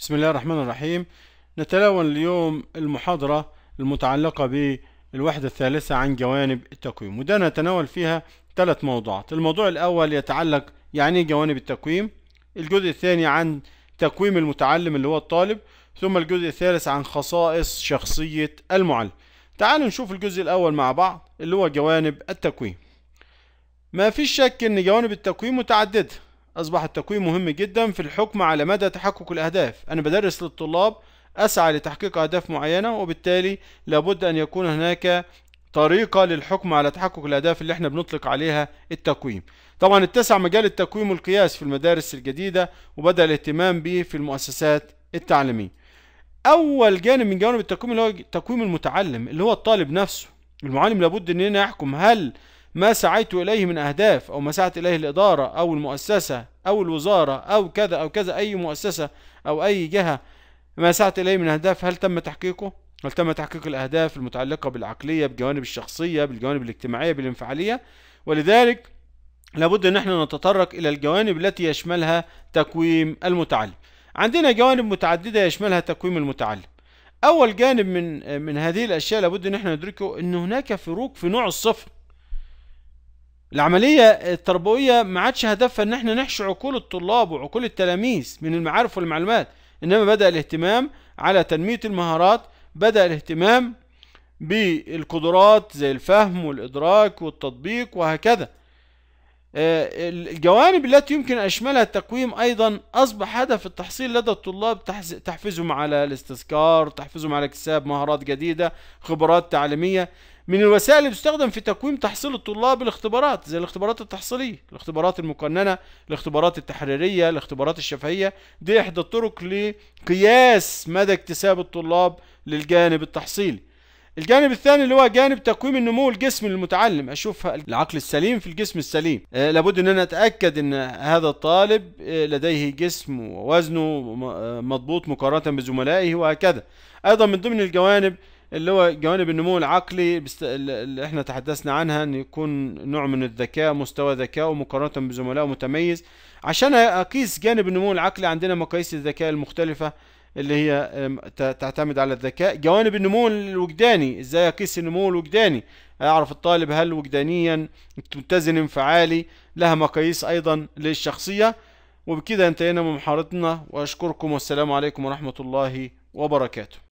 بسم الله الرحمن الرحيم نتناول اليوم المحاضرة المتعلقة بالوحدة الثالثة عن جوانب التقويم وده نتناول فيها ثلاث موضوعات الموضوع الأول يتعلق يعني إيه جوانب التقويم الجزء الثاني عن تقويم المتعلم اللي هو الطالب ثم الجزء الثالث عن خصائص شخصية المعلم تعالوا نشوف الجزء الأول مع بعض اللي هو جوانب التقويم ما فيش شك ان جوانب التقويم متعددة أصبح التقويم مهم جدا في الحكم على مدى تحقق الأهداف أنا بدرس للطلاب أسعى لتحقيق أهداف معينة وبالتالي لابد أن يكون هناك طريقة للحكم على تحقق الأهداف اللي احنا بنطلق عليها التقويم طبعا اتسع مجال التقويم والقياس في المدارس الجديدة وبدأ الاهتمام به في المؤسسات التعليمية أول جانب من جوانب التقويم اللي هو تقويم المتعلم اللي هو الطالب نفسه المعلم لابد أننا يحكم هل ما سعيت إليه من أهداف أو ما سعت إليه الإدارة أو المؤسسة أو الوزارة أو كذا أو كذا أي مؤسسة أو أي جهة ما سعت إليه من أهداف هل تم تحقيقه؟ هل تم تحقيق الأهداف المتعلقة بالعقلية بالجوانب الشخصية بالجوانب الاجتماعية بالانفعالية ولذلك لابد أن احنا نتطرق إلى الجوانب التي يشملها تقويم المتعلم عندنا جوانب متعددة يشملها تقويم المتعلم أول جانب من من هذه الأشياء لابد أن احنا ندركه أن هناك فروق في نوع الصفر العملية التربوية ما عادش هدفها ان احنا نحشي عقول الطلاب وعقول التلاميذ من المعارف والمعلومات انما بدأ الاهتمام على تنمية المهارات بدأ الاهتمام بالقدرات زي الفهم والادراك والتطبيق وهكذا آه، الجوانب التي يمكن أشملها التقويم أيضا أصبح هدف التحصيل لدى الطلاب تحفزهم على الاستذكار تحفزهم على اكتساب مهارات جديدة خبرات تعليمية من الوسائل اللي بتستخدم في تقويم تحصيل الطلاب الاختبارات زي الاختبارات التحصيلية الاختبارات المقننة الاختبارات التحريرية الاختبارات الشفهية دي احدى الطرق لقياس مدى اكتساب الطلاب للجانب التحصيلي الجانب الثاني اللي هو جانب تقويم النمو الجسم للمتعلم اشوف العقل السليم في الجسم السليم أه لابد ان انا اتاكد ان هذا الطالب آه، لديه جسم ووزنه آه، مضبوط مقارنه بزملائه وهكذا ايضا من ضمن الجوانب اللي هو جوانب النمو العقلي بست... اللي احنا تحدثنا عنها ان يكون نوع من الذكاء مستوى ذكاء مقارنة بزملائه متميز عشان اقيس جانب النمو العقلي عندنا مقاييس الذكاء المختلفة اللي هي تعتمد على الذكاء جوانب النمو الوجداني ازاي اقيس النمو الوجداني اعرف الطالب هل وجدانيا متزن انفعالي لها مقاييس ايضا للشخصية وبكده انتهينا من محاضرتنا واشكركم والسلام عليكم ورحمة الله وبركاته